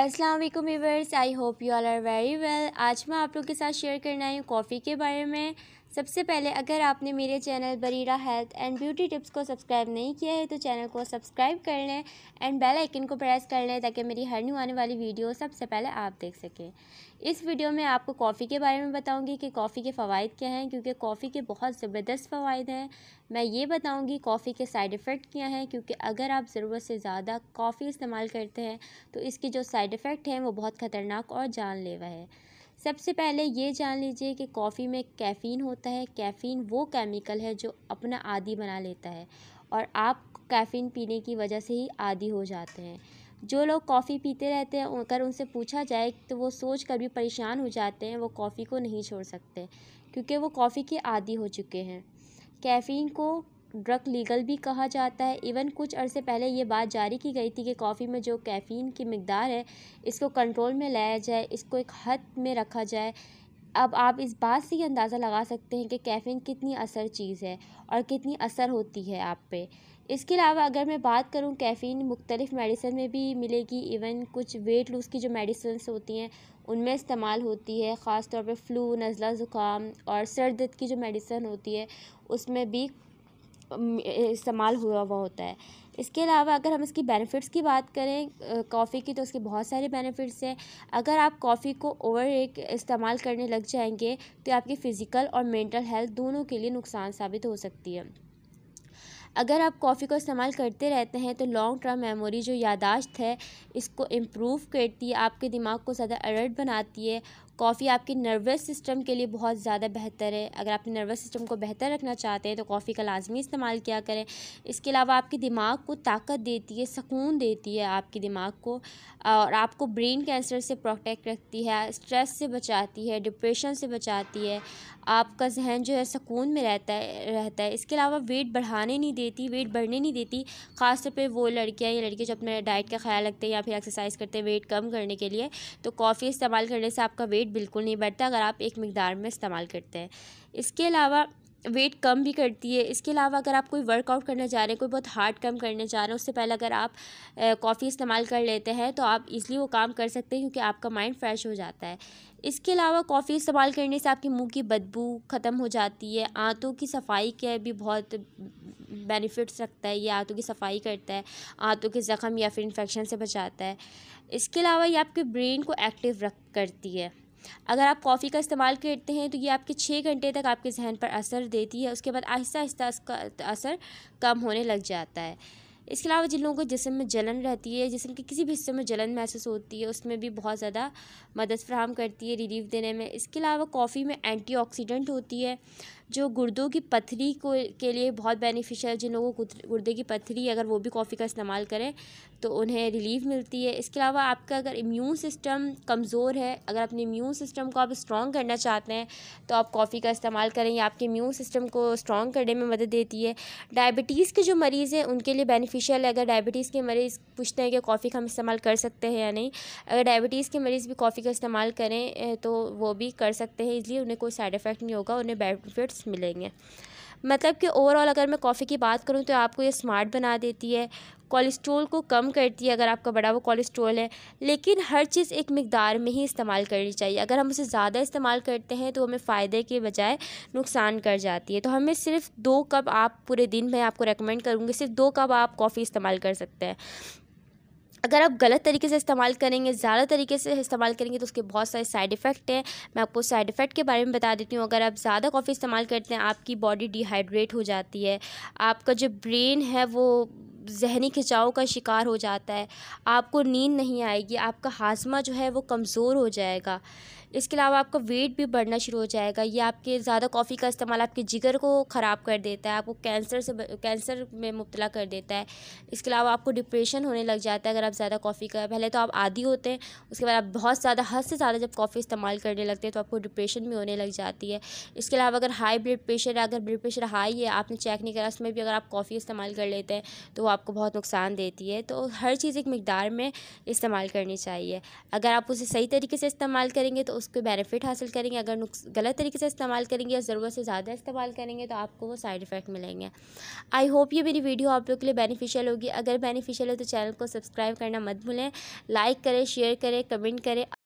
अस्सलाम वालेकुम viewers I hope you all are very well आज मैं आप लोग के साथ शेयर करना है कॉफ़ी के बारे में सबसे पहले अगर आपने मेरे channel Bareera health and beauty tips को सब्सक्राइब नहीं किया है तो चैनल को सब्सक्राइब कर लें एंड बेल आइकन को प्रेस कर लें ताकि मेरी हर न्यू आने वाली वीडियो सबसे पहले आप देख सकें इस वीडियो में आपको कॉफ़ी के बारे में बताऊंगी कि कॉफ़ी के फ़वाद क्या हैं क्योंकि कॉफ़ी के बहुत ज़बरदस्त फ़वाद हैं मैं ये बताऊँगी कॉफ़ी के साइड इफ़ेक्ट क्या हैं क्योंकि अगर आप ज़रूरत से ज़्यादा कॉफ़ी इस्तेमाल करते हैं तो इसके जो साइड इफ़ेक्ट हैं वो बहुत ख़तरनाक और जानलेवा है सबसे पहले ये जान लीजिए कि कॉफ़ी में कैफ़ीन होता है कैफ़ीन वो केमिकल है जो अपना आदि बना लेता है और आप कैफ़ीन पीने की वजह से ही आदि हो जाते हैं जो लोग कॉफ़ी पीते रहते हैं अगर उनसे पूछा जाए तो वो सोच कर भी परेशान हो जाते हैं वो कॉफ़ी को नहीं छोड़ सकते क्योंकि वो कॉफ़ी के आदि हो चुके हैं कैफ़ीन को ड्रग लीगल भी कहा जाता है इवन कुछ अरसे पहले ये बात जारी की गई थी कि कॉफ़ी में जो कैफ़ीन की मकदार है इसको कंट्रोल में लाया जाए इसको एक हद में रखा जाए अब आप इस बात से ये अंदाज़ा लगा सकते हैं कि कैफ़ीन कितनी असर चीज़ है और कितनी असर होती है आप पे इसके अलावा अगर मैं बात करूँ कैफ़ीन मुख्तलिफ़ मेडिसिन में भी मिलेगी इवन कुछ वेट लूज़ की जो मेडिसिन होती हैं उनमें इस्तेमाल होती है ख़ास तौर पे फ़्लू नज़ला ज़ुकाम और सर दर्द की जो मेडिसिन होती है उसमें भी इस्तेमाल हुआ हुआ होता है इसके अलावा अगर हम इसकी बेनिफिट्स की बात करें कॉफ़ी की तो उसके बहुत सारे बेनिफिट्स हैं अगर आप कॉफ़ी को ओवर एक इस्तेमाल करने लग जाएंगे तो आपकी फ़िज़िकल और मेंटल हेल्थ दोनों के लिए नुकसान साबित हो सकती है अगर आप कॉफ़ी को इस्तेमाल करते रहते हैं तो लॉन्ग टर्म मेमोरी जो यादाश्त है इसको इम्प्रूव करती है आपके दिमाग को ज़्यादा अलर्ट बनाती है कॉफ़ी आपकी नर्वस सिस्टम के लिए बहुत ज़्यादा बेहतर है अगर आप नर्वस सिस्टम को बेहतर रखना चाहते हैं तो कॉफ़ी का लाजमी इस्तेमाल किया करें इसके अलावा आपके दिमाग को ताकत देती है सुकून देती है आपके दिमाग को और आपको ब्रेन कैंसर से प्रोटेक्ट रखती है स्ट्रेस से बचाती है डिप्रेशन से बचाती है आपका जहन जो है सुकून में रहता है रहता है इसके अलावा वेट बढ़ाने नहीं देती वेट बढ़ने नहीं देती ख़ासतौर पर वो लड़कियाँ या लड़के जो अपने डाइट का ख्याल रखते हैं या फिर एक्सरसाइज करते हैं वेट कम करने के लिए तो कॉफ़ी इस्तेमाल करने से आपका वेट वेट बिल्कुल नहीं बढ़ता अगर आप एक मकदार में इस्तेमाल करते हैं इसके अलावा वेट कम भी करती है इसके अलावा अगर आप कोई वर्कआउट करने जा रहे हैं कोई बहुत हार्ड कम करने जा रहे हैं उससे पहले अगर आप कॉफ़ी इस्तेमाल कर लेते हैं तो आप इज़िली वो काम कर सकते हैं क्योंकि आपका माइंड फ्रेश हो जाता है इसके अलावा कॉफ़ी इस्तेमाल करने से आपके मुंह की बदबू ख़त्म हो जाती है आंतों की सफाई के भी बहुत बेनिफिट्स रखता है ये आंतों की सफाई करता है आंतों के ज़ख़म या फिर इन्फेक्शन से बचाता है इसके अलावा ये आपके ब्रेन को एक्टिव रख करती है अगर आप कॉफ़ी का इस्तेमाल करते हैं तो ये आपके छः घंटे तक आपके जहन पर असर देती है उसके बाद आहिस्ता आहिस्ता उसका असर कम होने लग जाता है इसके अलावा जिन लोगों को जिसम में जलन रहती है जिसम के किसी भी हिस्से में जलन महसूस होती है उसमें भी बहुत ज़्यादा मदद फ्राहम करती है रिलीफ देने में इसके अलावा कॉफ़ी में एंटीऑक्सीडेंट होती है जो गुर्दों की पथरी को के लिए बहुत बेनिफिशियल जिन लोगों को गुर्दे की पथरी अगर वो भी कॉफ़ी का इस्तेमाल करें तो उन्हें रिलीफ मिलती है इसके अलावा आपका अगर इम्यून सिस्टम कमज़ोर है अगर अपने इम्यून सिस्टम को आप स्ट्रॉन्ग करना चाहते हैं तो आप कॉफ़ी का इस्तेमाल करें या आपके इम्यून सिस्टम को स्ट्रॉन्ग करने में मदद देती है डायबिटीज़ के जो मरीज़ हैं उनके लिए बेनिफिशियल है अगर डायबिटीज़ के मरीज़ पूछते हैं कि कॉफ़ी का हम इस्तेमाल कर सकते हैं या नहीं अगर डायबिटीज़ के मरीज़ भी कॉफ़ी का इस्तेमाल करें तो वो भी कर सकते हैं इसलिए उन्हें कोई साइड इफ़ेक्ट नहीं होगा उन्हें बेनिफिट्स मिलेंगे मतलब कि ओवरऑल अगर मैं कॉफ़ी की बात करूँ तो आपको ये स्मार्ट बना देती है कोलेस्ट्रोल को कम करती है अगर आपका बड़ा वो कोलेस्ट्रोल है लेकिन हर चीज़ एक मकदार में ही इस्तेमाल करनी चाहिए अगर हम उसे ज़्यादा इस्तेमाल करते हैं तो हमें फ़ायदे के बजाय नुकसान कर जाती है तो हमें सिर्फ दो कप आप पूरे दिन में आपको रेकमेंड करूँगी सिर्फ दो कप आप कॉफ़ी इस्तेमाल कर सकते हैं अगर आप गलत तरीके से इस्तेमाल करेंगे ज़्यादा तरीके से इस्तेमाल करेंगे तो उसके बहुत सारे साइड इफ़ेक्ट हैं मैं आपको साइड इफ़ेक्ट के बारे में बता देती हूँ अगर आप ज़्यादा कॉफ़ी इस्तेमाल करते हैं आपकी बॉडी डिहाइड्रेट हो जाती है आपका जो ब्रेन है वो जहनी खिंचाव का शिकार हो जाता है आपको नींद नहीं आएगी आपका हाजमा जो है वो कमज़ोर हो जाएगा इसके अलावा आपका वेट भी बढ़ना शुरू हो जाएगा ये आपके ज़्यादा कॉफ़ी का इस्तेमाल आपके जिगर को ख़राब कर देता है आपको कैंसर से कैंसर में मुबला कर देता है इसके अलावा आपको डिप्रेशन होने लग जाता है अगर आप ज़्यादा कॉफ़ी का पहले तो आप आदि होते हैं उसके बाद आप बहुत ज़्यादा हद से ज़्यादा जब कॉफ़ी इस्तेमाल करने लगते हैं तो आपको डिप्रेशन भी होने लग जाती है इसके अलावा अगर हाई ब्लड प्रेशर अगर ब्लड प्रेशर हाई है आपने चेक नहीं करा उसमें भी अगर आप कॉफ़ी इस्तेमाल कर लेते हैं तो आपको बहुत नुकसान देती है तो हर चीज़ एक मकदार में इस्तेमाल करनी चाहिए अगर आप उसे सही तरीके से इस्तेमाल करेंगे तो उसके बेनिफिट हासिल करेंगे अगर गलत तरीके से इस्तेमाल करेंगे या ज़रूरत से ज़्यादा इस्तेमाल करेंगे तो आपको वो साइड इफ़ेक्ट मिलेंगे आई होप ये मेरी वीडियो आप लोग के लिए बेनिफिशियल होगी अगर बेनिफिशियल हो तो चैनल को सब्सक्राइब करना मत भूलें लाइक करें शेयर करें कमेंट करें